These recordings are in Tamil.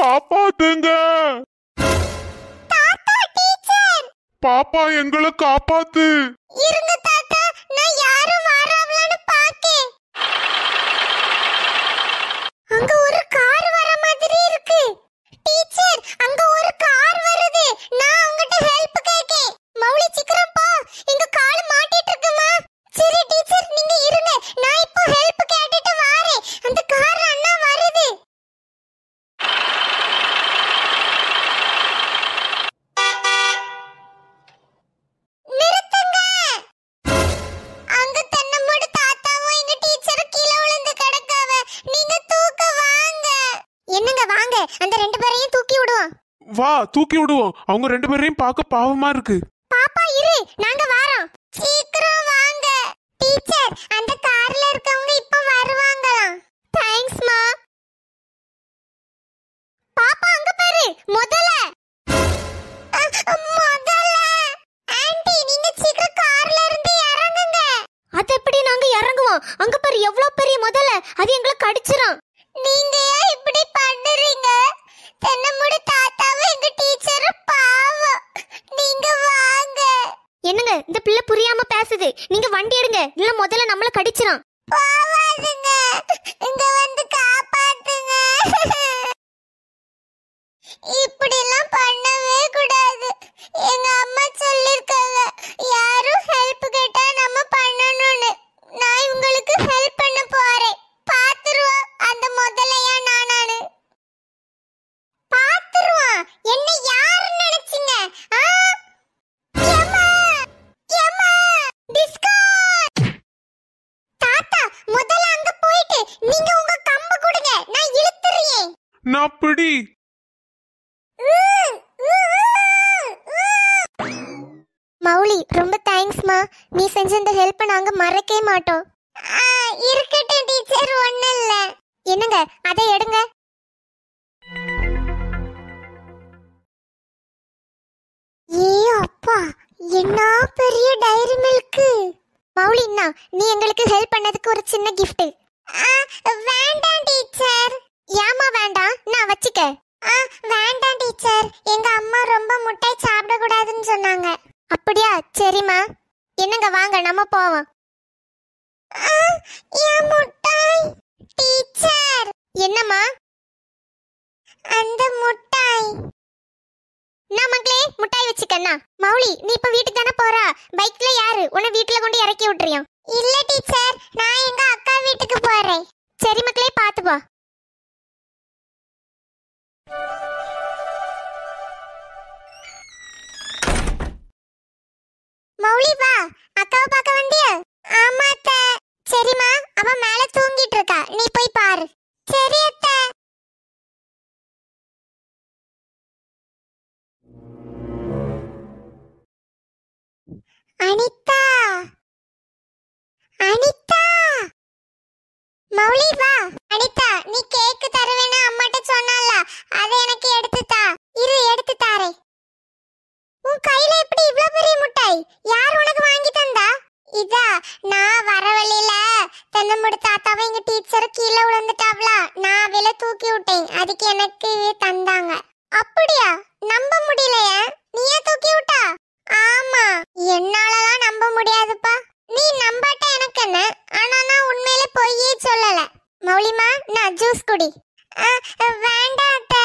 காப்பாத்துங்க பாப்பா எங்களை காப்பாத்து இருங்க தூக்கி விடுவோம் அவங்க ரெண்டு பேரையும் பார்க்க பாவமா இருக்கு பாப்பா இரு நாங்க வரோம் சீக்கிரம் இப்படி சாப்பிடி மௌலி ரொம்ப தேங்க்ஸ்மா நீ செஞ்ச இந்த ஹெல்ப்பை நாங்க மறக்கவே மாட்டோம் இருக்கட்டும் டீச்சர் ஒண்ணு இல்ல என்னங்க அதை எடுங்க ஏ அப்பா என்ன பெரிய டைரி மில்க் மௌலின்னா நீ எங்களுக்கு ஹெல்ப் பண்ணதுக்கு ஒரு சின்ன கிஃப்ட் வேண்டாம் டீச்சர் வச்சுக்க ஆ வேண்டாம் டீச்சர் எங்க அம்மா ரொம்ப முட்டாய் சாப்பிட கூடாதுன்னு சொன்னாங்க அப்படியா சரிம்மா என்னங்க வாங்க நம்ம போவோம் முட்டாய் டீச்சர் என்னம்மா அந்த முட்டாய் நான் முட்டாய் வச்சுக்கண்ணா மௌலி நீ இப்ப வீட்டுக்கு தானே போறா பைக்ல யாரு உன்னை வீட்டுல கொண்டு இறக்கி விட்டுறியும் இல்ல டீச்சர் நான் எங்க அக்கா வீட்டுக்கு போறேன் சரி மக்களே பாத்து போ மௌலி அக்காவை பார்க்க வந்திய ஆமா அத்தை சரிம்மா அவ மேல தூங்கிட்டு இருக்கா நீ போய் பாரு சரி அத்தை அனிதா அனிதா மௌலிமா நான் ஜூஸ் குடி வேண்டாம் அத்தை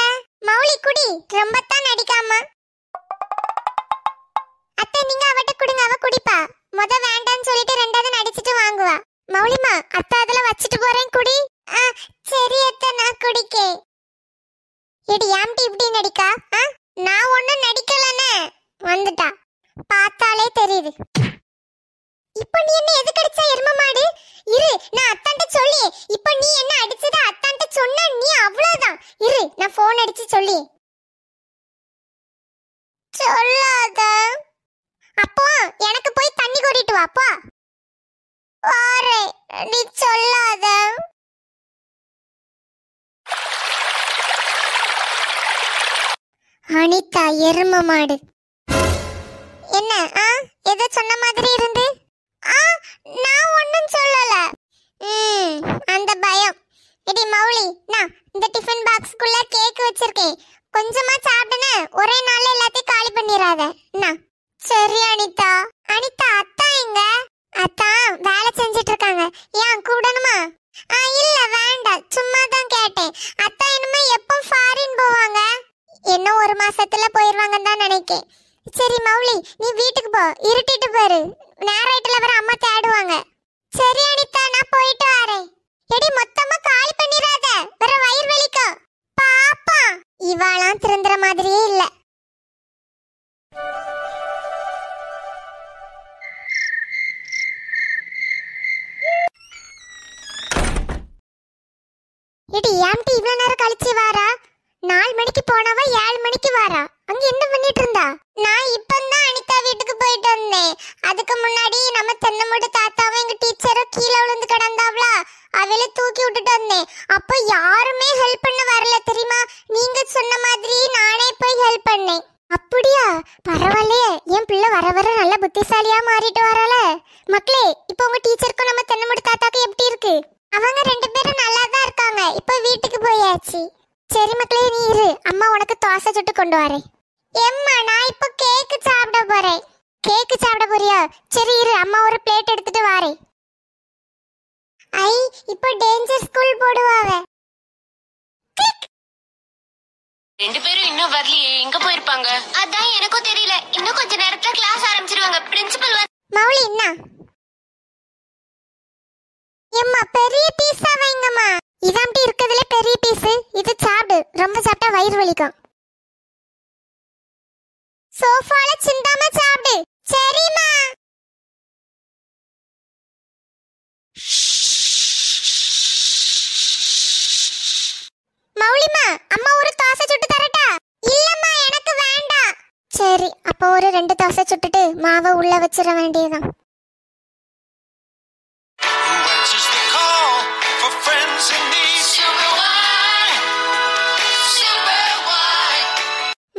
மௌலி குடி ரொம்ப தான் நடிக்காம அத்தை நீங்க அவட்ட குடுங்க அவ குடிப்பா முத வேண்டாம்னு சொல்லிட்டு ரெண்டாவது நடிச்சிட்டு வாங்குவா மௌலிமா அத்தை அதல வச்சிட்டு போறேன் குடி சரி அத்தை நான் குடிக்கே இடி ஏம்டி இப்படி நடிக்கா நான் ஒன்னும் நடிக்கலனே வந்துட்டா பார்த்தாலே தெரியுது இப்போ நீ என்ன எதுக்கு அடிச்சா எரும மாடு இரு நான் வச்சு சொல்லி சொல்லாத அப்போ எனக்கு போய் தண்ணி கொட்டிட்டு வாப்பா வாரே நீ சொல்லாத அனிதா எரும மாடு என்ன ஆ எதை சொன்ன மாதிரி இருந்து சொல்லுவாங்க சரி அனிதா நான் போயிட்டு வரேன் எடி மொத்தமா காலி பண்ணிராத வேற வயிறு வலிக்கும் பாப்பா இவாளாம் திருந்துற மாதிரியே இல்லை சென்னமோட தாத்தாவும் எங்க டீச்சரும் கீழே விழுந்து கிடந்தாவ்ல அவளை தூக்கி விட்டுட்டு வந்தேன் அப்போ யாருமே ஹெல்ப் பண்ண வரல தெரியுமா நீங்க சொன்ன மாதிரி நானே போய் ஹெல்ப் பண்ணேன் அப்படியா பரவாயில்லையே என் பிள்ளை வர வர நல்ல புத்திசாலியா மாறிட்டு வரால மக்களே இப்போ உங்க டீச்சருக்கும் நம்ம தென்னமுடி தாத்தாக்கு எப்படி இருக்கு அவங்க ரெண்டு பேரும் நல்லா தான் இருக்காங்க இப்போ வீட்டுக்கு போயாச்சு சரி மக்களே நீ இரு அம்மா உனக்கு தோசை சுட்டு கொண்டு வரேன் எம்மா நான் இப்போ கேக்கு சாப்பிட போறேன் கேக்கு சாப்பிட போறியா சரி ஐ இப்போ டேஞ்சர் ஸ்கூல் போடுவாவ ரெண்டு பேரும் இன்னும் வரலையே எங்க போயிருப்பாங்க அதான் எனக்கும் தெரியல இன்னும் கொஞ்ச நேரத்துல கிளாஸ் ஆரம்பிச்சிருவாங்க பிரின்சிபல் வந்து மௌலி என்ன எம்மா பெரிய பீஸா வைங்கம்மா இதாம்பி இருக்கிறதுல பெரிய பீஸ் இது சாப்பிடு ரொம்ப சாப்பிட்டா வயிறு வலிக்கும் சோஃபால சிந்தாம சாப்பிடு சரிம்மா ரெண்டு தோசை சுட்டுட்டு மாவை உள்ள வச்சிட வேண்டியதுதான்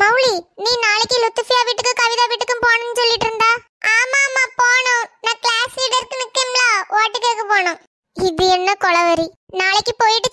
மௌலி நீ நாளைக்கு லுத்துஃபியா வீட்டுக்கு கவிதா வீட்டுக்கும் போகணும்னு சொல்லிட்டு இருந்தா ஆமா ஆமா போனோம் நான் கிளாஸ் லீடருக்கு நிக்கம்ல ஓட்டுக்கு போனோம் இது என்ன கொலவரி நாளைக்கு போயிட்டு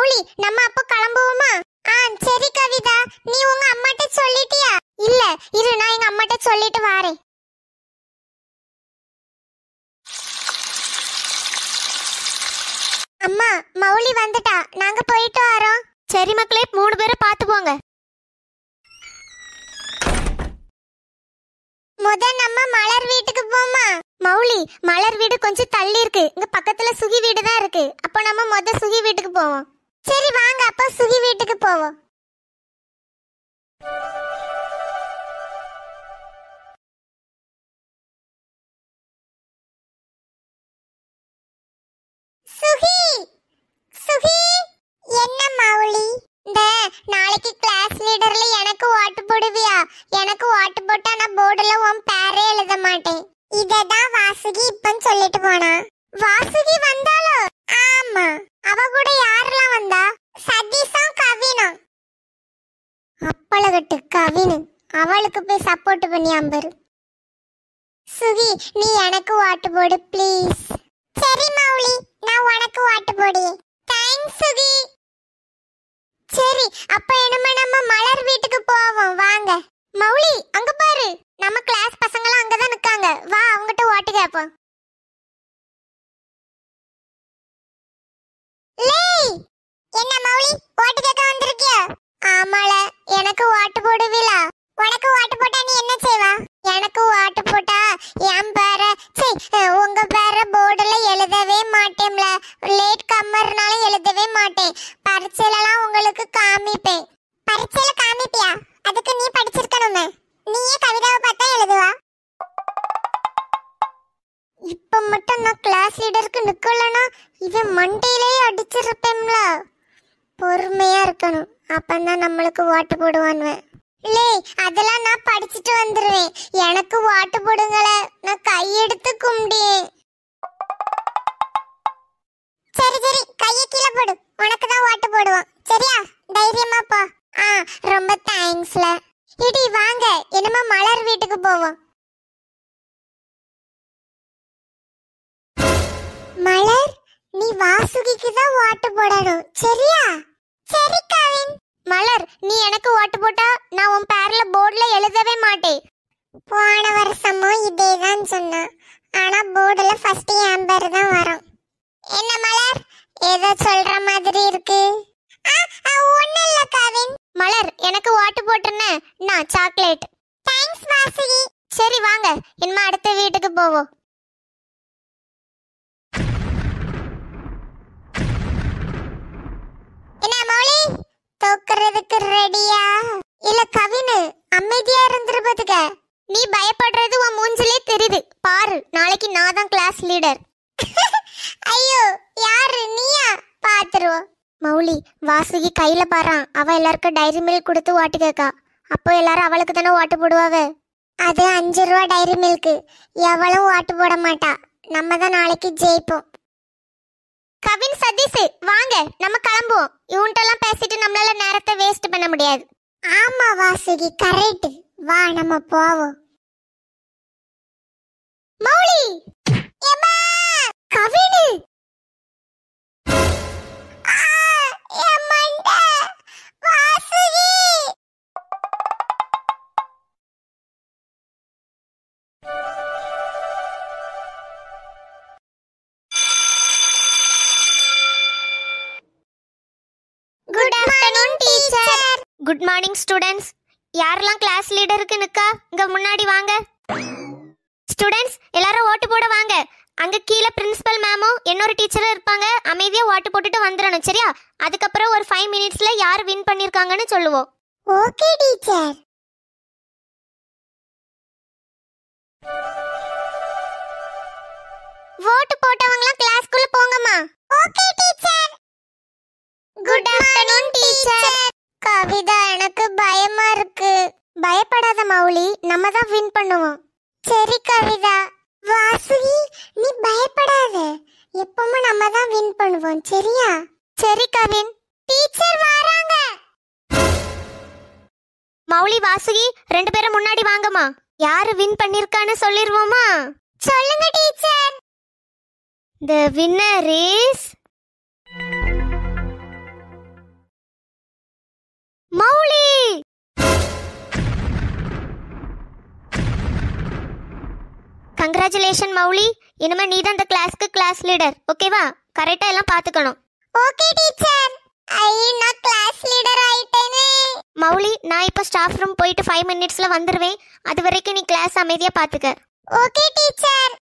மௌலி நம்ம அப்ப கிளம்புவோமா ஆ சரி கவிதா நீ உங்க அம்மாட்ட சொல்லிட்டியா இல்ல இரு நான் எங்க அம்மாட்ட சொல்லிட்டு வாரேன் அம்மா மௌலி வந்துட்டா நாங்க போயிட்டு வரோம் சரி மக்களே மூணு பேரும் பார்த்து போங்க முத நம்ம மலர் வீட்டுக்கு போமா மௌலி மலர் வீடு கொஞ்சம் தள்ளி இருக்கு இங்க பக்கத்துல சுகி வீடு தான் இருக்கு அப்போ நம்ம முத சுகி வீட்டுக்கு போவோம் சரி வாங்க அப்ப சுகி வீட்டுக்கு போவோம் சுகி சுகி என்ன மௌலி இந்த நாளைக்கு கிளாஸ் லீடர்ல எனக்கு ஓட்டு போடுவியா எனக்கு ஓட்டு போட்டா நான் போர்டுல உன் பேரே எழுத மாட்டேன் இததான் வாசுகி இப்பன்னு சொல்லிட்டு போனா வாசுகி வந்தாலும் ஆமா அவளுக்கு போய் சப்போர்ட் பண்ணி அம்பரு சுகி நீ எனக்கு வாட்டு போடு ப்ளீஸ் சரி மௌலி நான் உனக்கு வாட்டு போடு தேங்க்ஸ் சுகி சரி அப்ப என்னமே நம்ம மலர் வீட்டுக்கு போவோம் வாங்க மௌலி அங்க பாரு நம்ம கிளாஸ் பசங்களாம் அங்கதான் நிக்காங்க வா அவங்ககிட்ட ஓட்டு கேப்போம் என்ன மௌலி ஓட்டு கேட்க வந்திருக்கியா ஆமால எனக்கு ஓட்டு போடுவீலா உனக்கு ஓட்டு போட்டா நீ என்ன செய்வா எனக்கு ஓட்டு போட்டா என் பேர சே உங்க பேர போர்டுல எழுதவே மாட்டேம்ல லேட் கம்மர்னால எழுதவே மாட்டேன் பரீட்சையிலலாம் உங்களுக்கு காமிப்பேன் பரீட்சையில காமிப்பியா அதுக்கு நீ படிச்சிருக்கணுமே நீயே கவிதாவை பார்த்தா எழுதுவா இப்ப மட்டும் நான் கிளாஸ் லீடருக்கு நிக்கலனா இவன் மண்டையிலேயே அடிச்சிருப்பேன்ல பொறுமையா இருக்கணும் அப்பந்தான் நம்மளுக்கு ஓட்டு போடுவான்வேன் லே அதெல்லாம் நான் படிச்சுட்டு வந்துருவேன் எனக்கு வாட்டு போடுங்கள நான் கையெடுத்து கும்பிடுவேன் சரி சரி கையை கீழே போடு உனக்கு தான் வாட்டு போடுவோம் சரியா தைரியமா போ ஆ ரொம்ப தேங்க்ஸ்ல இடி வாங்க என்னமா மலர் வீட்டுக்கு போவோம் மலர் நீ வாசுகிக்கு தான் வாட்டு போடணும் சரியா சரி மலர் நீ எனக்கு ஓட்டு போட்டா நான் உன் பேர்ல போர்டில் எழுதவே மாட்டேன் போன வருஷமும் இதே தான் சொன்னான் ஆனா போர்டுல ஃபர்ஸ்ட் என் பேர் தான் வரும் என்ன மலர் ஏதோ சொல்ற மாதிரி இருக்கு ஒன்றும் இல்ல கவின் மலர் எனக்கு ஓட்டு போட்டுருன்னு நான் சாக்லேட் தேங்க்ஸ் வாசுகி சரி வாங்க இனிமே அடுத்த வீட்டுக்கு போவோம் கொடுக்கறதுக்கு ரெடியா இல்ல கவினு அமைதியா இருந்துருப்பதுக்க நீ பயப்படுறது உன் மூஞ்சிலே தெரியுது பாரு நாளைக்கு நான் தான் கிளாஸ் லீடர் ஐயோ யாரு நீயா பாத்துருவோம் மௌலி வாசுகி கையில பாறான் அவ எல்லாருக்கும் டைரி மில்க் கொடுத்து ஓட்டு கேக்கா அப்போ எல்லாரும் அவளுக்கு தானே ஓட்டு போடுவாங்க அது அஞ்சு ரூபா டைரி மில்க்கு எவளும் ஓட்டு போட மாட்டா நம்ம தான் நாளைக்கு ஜெயிப்போம் கவின் சதீஷ் வாங்க நம்ம கிளம்புவோம் இவன்ட்டெல்லாம் பேசிட்டு நம்மளால நேரத்தை வேஸ்ட் பண்ண முடியாது ஆமா வாசுகி கரெக்ட் வா நம்ம போவோம் Mouli Kavin good morning students யாரெல்லாம் கிளாஸ் லீடருக்கு நிக்கா இங்க முன்னாடி வாங்க ஸ்டூடெண்ட்ஸ் எல்லாரும் ஓட்டு போட வாங்க அங்க கீழே பிரின்சிபல் மேமும் இன்னொரு டீச்சரும் இருப்பாங்க அமைதியா ஓட்டு போட்டுட்டு வந்துடணும் சரியா அதுக்கப்புறம் ஒரு ஃபைவ் மினிட்ஸ்ல யார் வின் பண்ணிருக்காங்கன்னு சொல்லுவோம் ஓகே டீச்சர் ஓட்டு போட்டவங்களாம் மௌலி நம்ம தான் வின் பண்ணுவோம் சரி கவிதா வாசுகி நீ பயப்படாத எப்பவும் நம்ம தான் வின் பண்ணுவோம் சரியா சரி கவின் டீச்சர் வராங்க மௌலி வாசுகி ரெண்டு பேரும் முன்னாடி வாங்கம்மா யாரு வின் பண்ணிருக்கான்னு சொல்லிருவோமா சொல்லுங்க teacher the winner is congratulation Mouli இனிமே நீ தான் இந்த கிளாஸ்க்கு கிளாஸ் லீடர் ஓகேவா கரெக்டா எல்லாம் பாத்துக்கணும் ஓகே டீச்சர் ஐ நான் கிளாஸ் லீடர் ஆயிட்டேனே மௌலி நான் இப்போ ஸ்டாஃப் ரூம் போயிட்டு ஃபைவ் மினிட்ஸ்ல வந்துருவேன் அது வரைக்கும் நீ கிளாஸ் அமைதியா பாத்துக்க ஓகே டீச்சர்